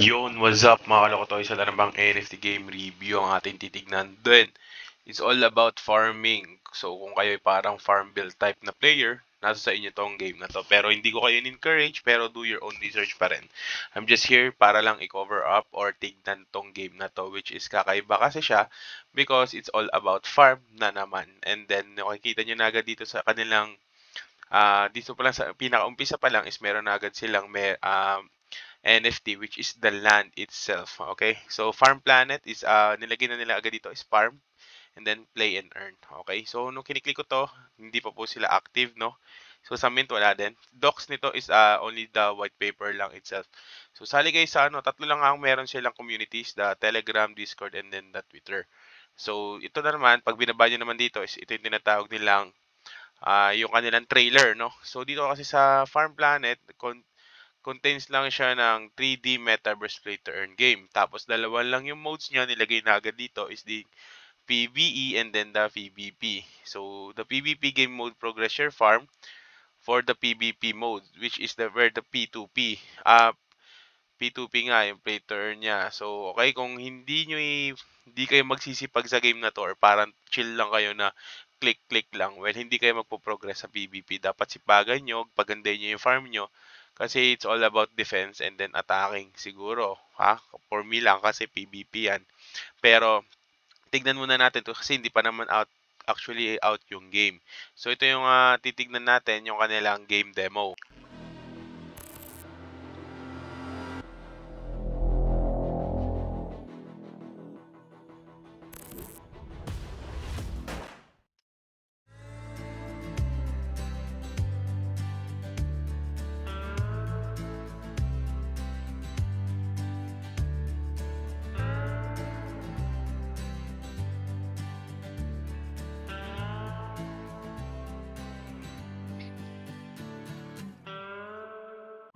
Yun, what's up mga kalokotoy sa Larambang NFT Game Review ang ating titignan din. It's all about farming. So kung kayo ay parang farm build type na player, nasa sa inyo tong game na to. Pero hindi ko kayo encourage pero do your own research pa rin. I'm just here para lang i-cover up or tignan tong game na to which is kakaiba kasi siya because it's all about farm na naman. And then nakikita nyo na agad dito sa kanilang uh, dito pa lang sa pinakaumpisa pa lang is meron na agad silang may, uh, NFT which is the land itself. Okay? So Farm Planet is uh, nilagay na nila agad dito is farm and then play and earn. Okay? So nung kiniklik ko to, hindi pa po sila active, no? So sa Mint wala din. Docs nito is uh, only the white paper lang itself. So sali guys sa ano, tatlo lang ang meron silang communities, the Telegram, Discord and then the Twitter. So ito na naman, pag binaba nyo naman dito is ito yung tinatawag nilang uh, yung kanilang trailer, no? So dito kasi sa Farm Planet, con contains lang siya ng 3D Metaverse Play to Earn game. Tapos dalawa lang yung modes niya, nilagay na agad dito is the PvE and then the PvP. So the PvP game mode progress your farm for the PvP mode which is the where the P2P uh, P2P nga yung play to earn niya. So okay kung hindi niyo hindi kayo magsisipag sa game na to or parang chill lang kayo na click click lang. Well, hindi kayo magpo-progress sa PvP. Dapat sipagan niyo, pagandahin niyo yung farm niyo kasi it's all about defense and then attacking siguro. Ha? For me lang kasi PVP yan. Pero tignan muna natin to kasi hindi pa naman out actually out yung game. So ito yung uh, titignan natin yung kanilang game demo.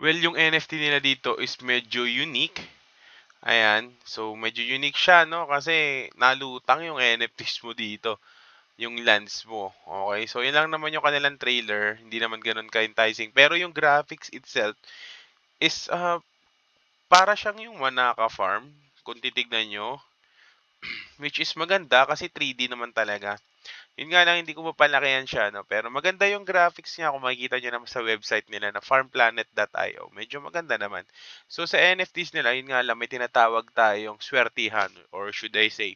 Well, yung NFT nila dito is medyo unique. Ayan. So, medyo unique siya, no? Kasi nalutang yung NFTs mo dito. Yung lands mo. Okay? So, yun lang naman yung kanilang trailer. Hindi naman ganun ka-enticing. Pero yung graphics itself is uh, para siyang yung Manaka Farm. Kung titignan nyo. Which is maganda kasi 3D naman talaga. Yun nga lang, hindi ko mapalakihan siya, no? Pero maganda yung graphics niya kung makikita nyo naman sa website nila na farmplanet.io. Medyo maganda naman. So, sa NFTs nila, yun nga lang, may tinatawag tayong swertihan or should I say,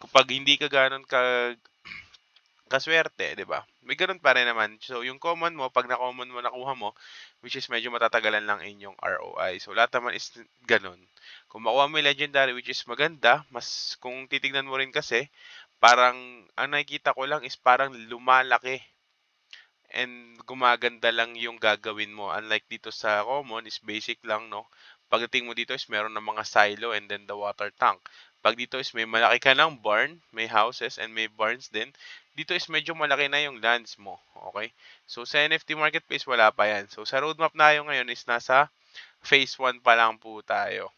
kapag hindi ka ganon ka kaswerte, 'di ba? May ganun pa rin naman. So, yung common mo, pag na-common mo nakuha mo, which is medyo matatagalan lang inyong ROI. So, lahat naman is ganun. Kung makuha mo yung legendary, which is maganda, mas kung titignan mo rin kasi, parang ang nakikita ko lang is parang lumalaki and gumaganda lang yung gagawin mo. Unlike dito sa common is basic lang, no? Pagdating mo dito is meron ng mga silo and then the water tank. Pag dito is may malaki ka ng barn, may houses and may barns din. Dito is medyo malaki na yung lands mo, okay? So sa NFT marketplace wala pa yan. So sa roadmap na tayo ngayon is nasa phase 1 pa lang po tayo.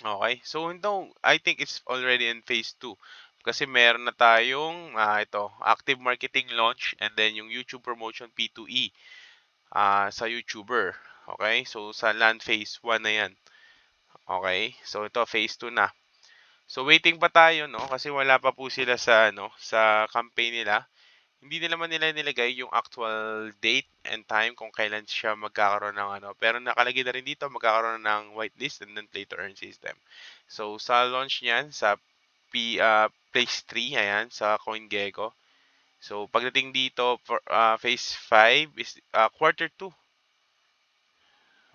Okay? So, no, I think it's already in phase 2 kasi meron na tayong uh, ito, active marketing launch and then yung YouTube promotion P2E uh, ah, sa YouTuber. Okay? So, sa land phase 1 na yan. Okay? So, ito, phase 2 na. So, waiting pa tayo, no? Kasi wala pa po sila sa, ano, sa campaign nila. Hindi nila man nila nilagay yung actual date and time kung kailan siya magkakaroon ng ano. Pero nakalagay na rin dito, magkakaroon ng whitelist and then play to earn system. So, sa launch niyan, sa P, uh, place 3, ayan, sa CoinGecko. So, pagdating dito, for, uh, phase 5 is uh, quarter 2.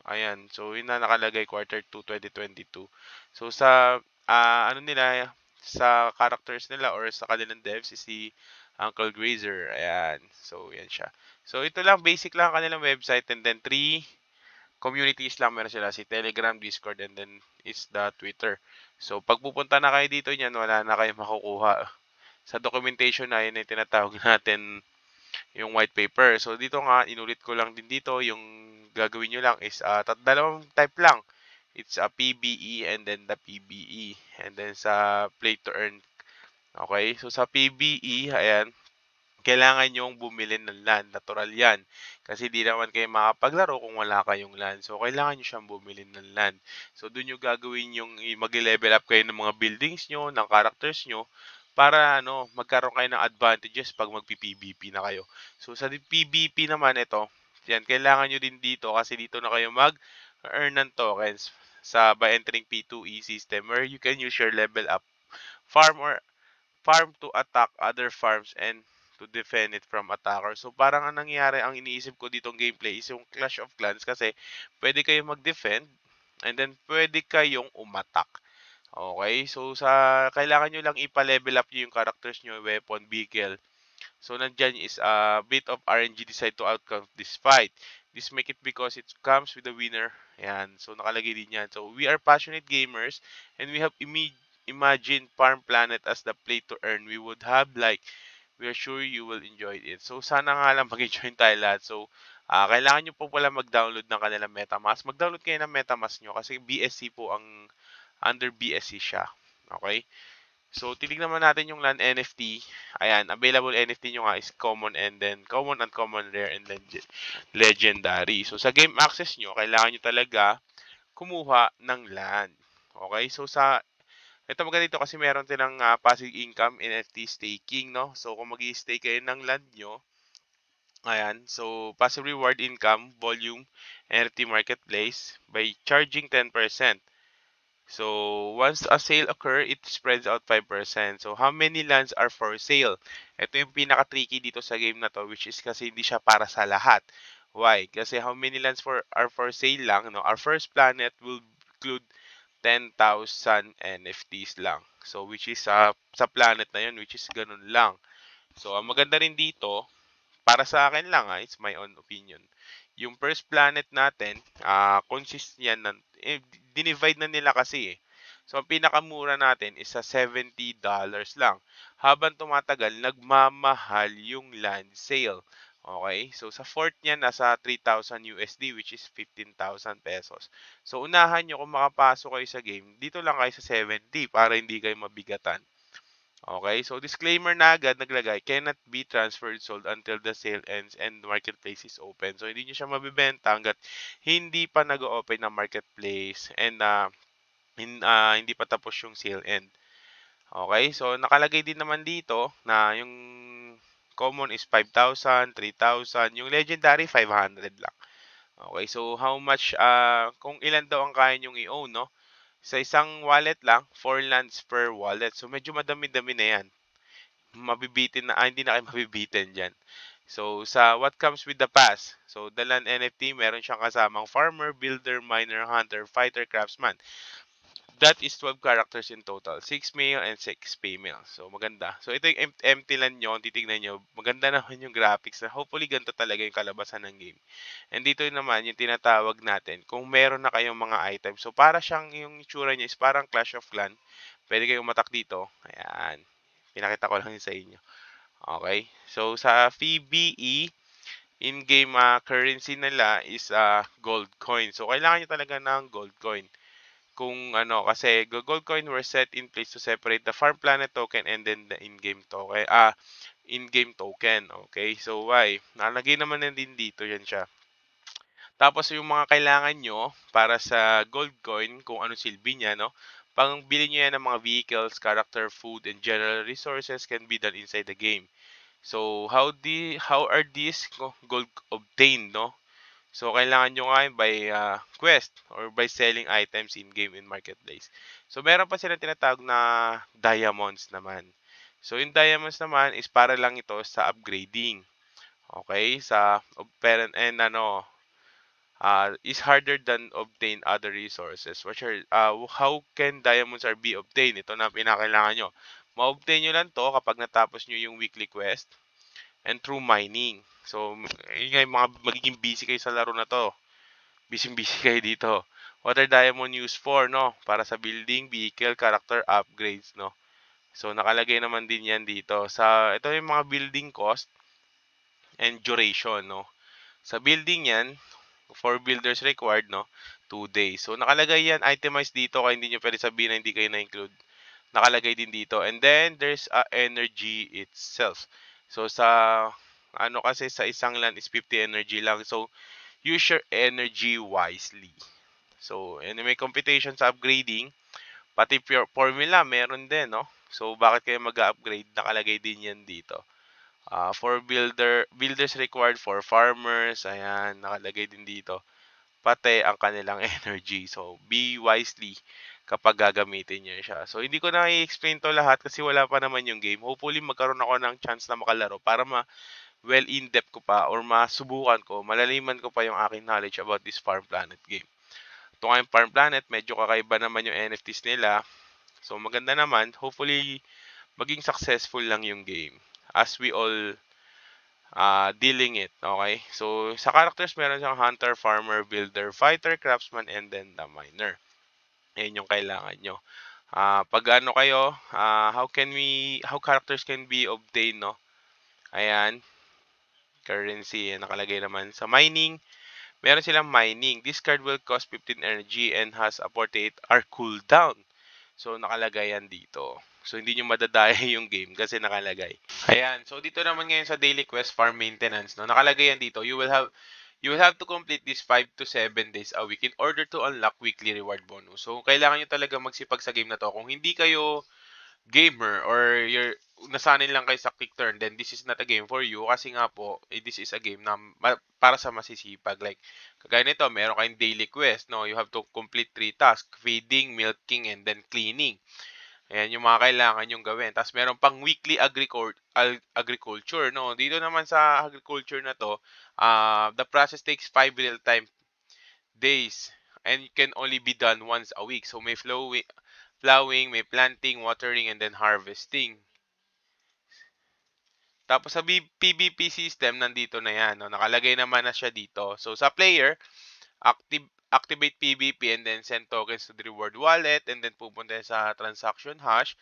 Ayan, so yun na nakalagay quarter 2, 2022. So, sa, uh, ano nila, sa characters nila or sa kanilang devs is si Uncle Grazer. Ayan, so yan siya. So, ito lang, basic lang kanilang website and then 3 communities lang meron sila si Telegram, Discord and then is the Twitter. So pagpupunta na kayo dito niyan, wala na kayo makukuha. Sa documentation na yun ay eh, tinatawag natin yung white paper. So dito nga inulit ko lang din dito yung gagawin niyo lang is uh, tat dalawang type lang. It's a PBE and then the PBE and then sa play to earn. Okay? So sa PBE, ayan, kailangan yung bumili ng land. Natural yan. Kasi di naman kayo makapaglaro kung wala kayong land. So, kailangan nyo siyang bumili ng land. So, dun nyo gagawin yung mag-level up kayo ng mga buildings nyo, ng characters nyo, para ano, magkaroon kayo ng advantages pag magpi-PVP na kayo. So, sa PVP naman, ito, yan, kailangan nyo din dito kasi dito na kayo mag-earn ng tokens sa by entering P2E system where you can use your level up farm or farm to attack other farms and to defend it from attacker. So parang ang nangyari, ang iniisip ko dito ng gameplay is yung Clash of Clans kasi pwede kayong mag-defend and then pwede kayong umatak. Okay, so sa kailangan nyo lang ipa-level up yung characters nyo, weapon, vehicle. So nandiyan is a bit of RNG decide to outcome this fight. This make it because it comes with a winner. Yan, so nakalagay din yan. So we are passionate gamers and we have imagine Farm Planet as the play to earn. We would have like we are sure you will enjoy it. So, sana nga lang mag-join tayo lahat. So, uh, kailangan nyo po pala mag-download ng kanilang MetaMask. Mag-download kayo ng MetaMask nyo kasi BSC po ang under BSC siya. Okay? So, titig naman natin yung LAN NFT. Ayan, available NFT nyo nga is common and then common, uncommon, rare, and legend, legendary. So, sa game access nyo, kailangan nyo talaga kumuha ng LAN. Okay? So, sa ito maganda dito kasi meron silang uh, passive income, NFT staking, no? So, kung mag stake kayo ng land nyo, ayan, so passive reward income, volume, NFT marketplace by charging 10%. So, once a sale occur, it spreads out 5%. So, how many lands are for sale? Ito yung pinaka-tricky dito sa game na to, which is kasi hindi siya para sa lahat. Why? Kasi how many lands for, are for sale lang, no? Our first planet will include 10,000 NFTs lang. So, which is sa, sa planet na yun, which is ganun lang. So, ang maganda rin dito, para sa akin lang, ha, ah, it's my own opinion. Yung first planet natin, uh, consist yan, ng, eh, dinivide na nila kasi eh. So, ang pinakamura natin is sa $70 lang. Habang tumatagal, nagmamahal yung land sale. Okay? So, sa fourth niya, nasa 3,000 USD, which is 15,000 pesos. So, unahan nyo kung makapasok kayo sa game, dito lang kayo sa 70 para hindi kayo mabigatan. Okay? So, disclaimer na agad naglagay, cannot be transferred sold until the sale ends and marketplace is open. So, hindi nyo siya mabibenta hanggat hindi pa nag-open ang marketplace and uh, ah, in, uh, ah, hindi pa tapos yung sale end. Okay? So, nakalagay din naman dito na yung common is 5,000, 3,000. Yung legendary, 500 lang. Okay, so how much, uh, kung ilan daw ang kaya niyong i-own, no? Sa isang wallet lang, 4 lands per wallet. So medyo madami-dami na yan. Mabibitin na, ah, hindi na kayo mabibitin diyan. So, sa what comes with the pass? So, the land NFT, meron siyang kasamang farmer, builder, miner, hunter, fighter, craftsman that is 12 characters in total. 6 male and 6 female. So, maganda. So, ito yung empty lang nyo. Titignan nyo. Maganda naman yung graphics. hopefully, ganito talaga yung kalabasan ng game. And dito naman, yung tinatawag natin. Kung meron na kayong mga items. So, para siyang yung itsura niya is parang Clash of Clan. Pwede kayong umatak dito. Ayan. Pinakita ko lang sa inyo. Okay. So, sa PBE, in-game uh, currency nila is uh, gold coin. So, kailangan nyo talaga ng gold coin kung ano kasi gold coin were set in place to separate the farm planet token and then the in-game token ah in-game token okay so why nalagay naman din dito yan siya tapos yung mga kailangan nyo para sa gold coin kung ano silbi niya no pangbili niyo yan ng mga vehicles character food and general resources can be done inside the game so how the how are these gold obtained no So, kailangan nyo nga by uh, quest or by selling items in-game in marketplace. So, meron pa sila tinatawag na diamonds naman. So, yung diamonds naman is para lang ito sa upgrading. Okay? Sa parent and ano, uh, is harder than obtain other resources. What are, uh, how can diamonds are be obtained? Ito na pinakailangan nyo. Ma-obtain nyo lang to kapag natapos nyo yung weekly quest and through mining. So, yun nga mga magiging busy kayo sa laro na to. Busy-busy kayo dito. What are diamond used for, no? Para sa building, vehicle, character upgrades, no? So, nakalagay naman din yan dito. Sa, ito yung mga building cost and duration, no? Sa building yan, for builders required, no? 2 days. So, nakalagay yan, itemized dito, kaya hindi nyo pwede sabihin na hindi kayo na-include. Nakalagay din dito. And then, there's a energy itself. So, sa ano kasi sa isang land is 50 energy lang. So, use your energy wisely. So, and may computation sa upgrading. Pati pure formula, meron din, no? So, bakit kayo mag-upgrade? Nakalagay din yan dito. Uh, for builder, builders required for farmers. Ayan, nakalagay din dito. Pati ang kanilang energy. So, be wisely kapag gagamitin nyo siya. So, hindi ko na i-explain to lahat kasi wala pa naman yung game. Hopefully, magkaroon ako ng chance na makalaro para ma well in-depth ko pa or masubukan ko, malaliman ko pa yung aking knowledge about this Farm Planet game. Ito nga yung Farm Planet, medyo kakaiba naman yung NFTs nila. So maganda naman, hopefully maging successful lang yung game as we all uh, dealing it, okay? So sa characters, meron siyang Hunter, Farmer, Builder, Fighter, Craftsman, and then the Miner. Yan yung kailangan nyo. Uh, pag ano kayo, uh, how can we, how characters can be obtained, no? Ayan, currency. Eh, nakalagay naman sa mining, meron silang mining. This card will cost 15 energy and has a 48 hour cooldown. So, nakalagay yan dito. So, hindi nyo madadaya yung game kasi nakalagay. Ayan. So, dito naman ngayon sa daily quest farm maintenance. No? Nakalagay yan dito. You will have You will have to complete this 5 to 7 days a week in order to unlock weekly reward bonus. So, kailangan nyo talaga magsipag sa game na to. Kung hindi kayo gamer or you're nasanay lang kayo sa quick turn, then this is not a game for you kasi nga po, eh, this is a game na para sa masisipag. Like, kagaya nito, meron kayong daily quest, no? You have to complete three tasks, feeding, milking, and then cleaning. Ayan yung mga kailangan yung gawin. Tapos meron pang weekly agricor- ag- agriculture, no? Dito naman sa agriculture na to, uh, the process takes 5 real-time days and it can only be done once a week. So may flowing, plowing, may planting, watering, and then harvesting. Tapos sa PVP system, nandito na yan. No? Nakalagay naman na siya dito. So, sa player, active, activate PVP and then send tokens to the reward wallet and then pupunta sa transaction hash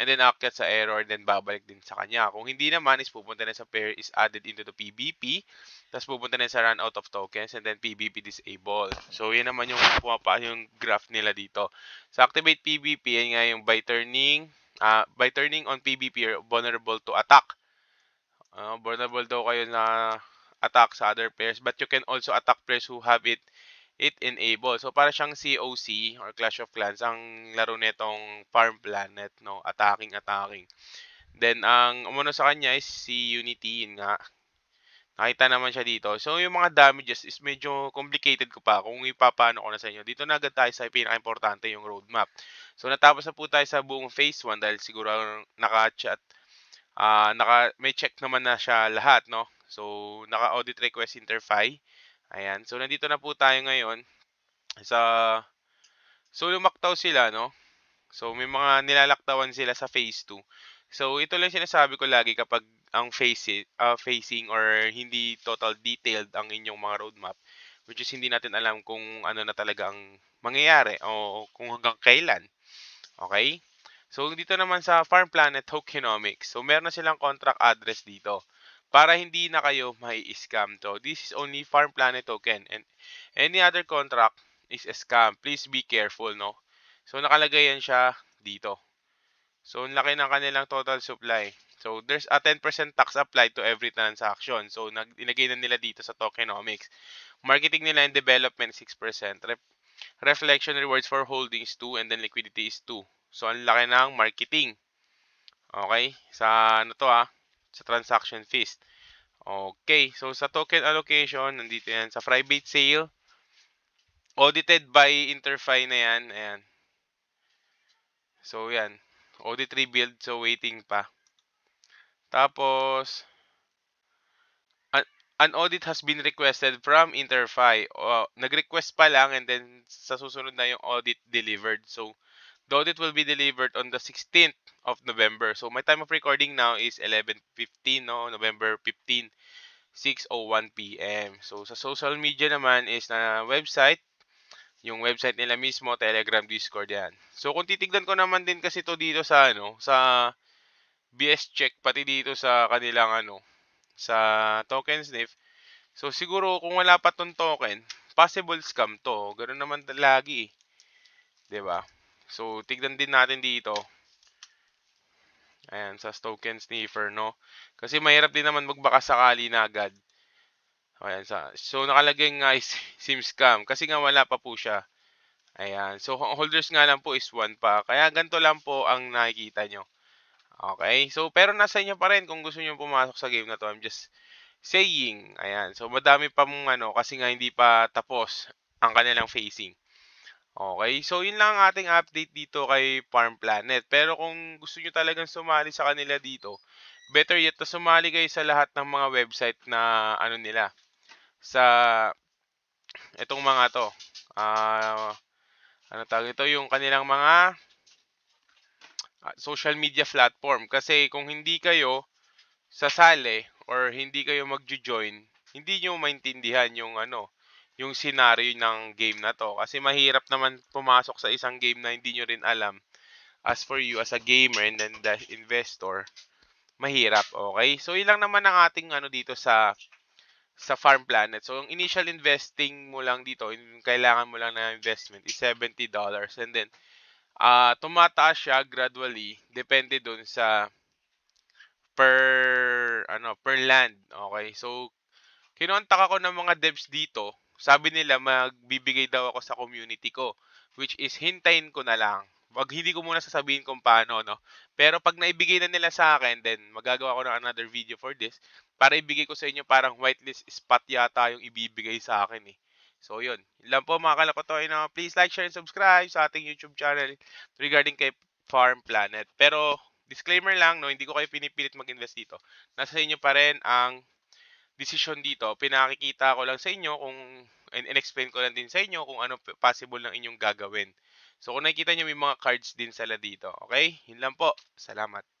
and then akyat sa error and then babalik din sa kanya. Kung hindi naman, is pupunta na sa pair is added into the PVP tapos pupunta na sa run out of tokens and then PVP disable. So, yan naman yung pumapa yung graph nila dito. Sa activate PVP, yan nga yung by turning uh, by turning on PVP vulnerable to attack uh, vulnerable daw kayo na attack sa other players but you can also attack players who have it it enabled. So para siyang COC or Clash of Clans ang laro nitong Farm Planet no, attacking attacking. Then ang umano sa kanya is si Unity yun nga. Nakita naman siya dito. So yung mga damages is medyo complicated ko pa kung ipapaano ko na sa inyo. Dito na agad tayo sa pinaka-importante yung roadmap. So natapos na po tayo sa buong phase 1 dahil siguro naka-chat uh, naka, may check naman na siya lahat, no? So, naka-audit request interface. Ayan. So, nandito na po tayo ngayon sa... So, lumaktaw sila, no? So, may mga nilalaktawan sila sa phase 2. So, ito lang sinasabi ko lagi kapag ang face, uh, facing or hindi total detailed ang inyong mga roadmap, which is hindi natin alam kung ano na talaga ang mangyayari o kung hanggang kailan. Okay? So, dito naman sa Farm Planet Tokenomics. So, meron na silang contract address dito para hindi na kayo mai-scam. So, this is only Farm Planet token and any other contract is a scam. Please be careful, no? So, nakalagay yan siya dito. So, ang laki ng kanilang total supply. So, there's a 10% tax applied to every transaction. So, inagay na nila dito sa tokenomics. Marketing nila and development, 6%. Ref reflection rewards for holdings, 2. And then liquidity is 2. So, ang laki ng marketing. Okay? Sa ano to ah? Sa transaction fees. Okay. So, sa token allocation, nandito yan. Sa private sale, audited by Interfi na yan. Ayan. So, yan. Audit rebuild. So, waiting pa. Tapos, an, audit has been requested from Interfi. Uh, nag-request pa lang and then sa susunod na yung audit delivered. So, though it will be delivered on the 16th of November. So my time of recording now is 11:15 no, November 15, 6:01 PM. So sa social media naman is na website, yung website nila mismo, Telegram, Discord yan. So kung titignan ko naman din kasi to dito sa ano, sa BS check pati dito sa kanilang ano, sa token sniff. So siguro kung wala pa tong token, possible scam to. Ganoon naman lagi. Eh. 'Di ba? So, tignan din natin dito. Ayan, sa token sniffer, no? Kasi mahirap din naman magbaka sakali na agad. Ayan, sa, so, nakalagay nga is SIM scam. Kasi nga wala pa po siya. Ayan. So, holders nga lang po is 1 pa. Kaya ganito lang po ang nakikita nyo. Okay? So, pero nasa inyo pa rin kung gusto nyo pumasok sa game na to. I'm just saying. Ayan. So, madami pa mong ano kasi nga hindi pa tapos ang kanilang facing. Okay, so yun lang ang ating update dito kay Farm Planet. Pero kung gusto nyo talagang sumali sa kanila dito, better yet na sumali kayo sa lahat ng mga website na ano nila. Sa itong mga to. Uh, ano tawag ito? Yung kanilang mga ah, social media platform. Kasi kung hindi kayo sasali or hindi kayo magjo-join, hindi nyo maintindihan yung ano, yung scenario ng game na to. Kasi mahirap naman pumasok sa isang game na hindi nyo rin alam. As for you, as a gamer and then the investor, mahirap, okay? So, ilang naman ang ating ano dito sa sa Farm Planet. So, yung initial investing mo lang dito, yung kailangan mo lang na investment is $70. And then, uh, tumataas siya gradually, depende dun sa per ano per land okay so kinontak ako ng mga devs dito sabi nila magbibigay daw ako sa community ko, which is hintayin ko na lang. Wag hindi ko muna sasabihin kung paano, no? Pero pag naibigay na nila sa akin, then magagawa ko ng another video for this para ibigay ko sa inyo parang whitelist spot yata yung ibibigay sa akin eh. So, yun. Yun po mga kalakotoy na please like, share, and subscribe sa ating YouTube channel regarding kay Farm Planet. Pero, disclaimer lang, no, hindi ko kayo pinipilit mag-invest dito. Nasa inyo pa rin ang decision dito, pinakikita ko lang sa inyo kung and, explain ko lang din sa inyo kung ano possible ng inyong gagawin. So kung nakikita niyo may mga cards din sala dito, okay? Yun lang po. Salamat.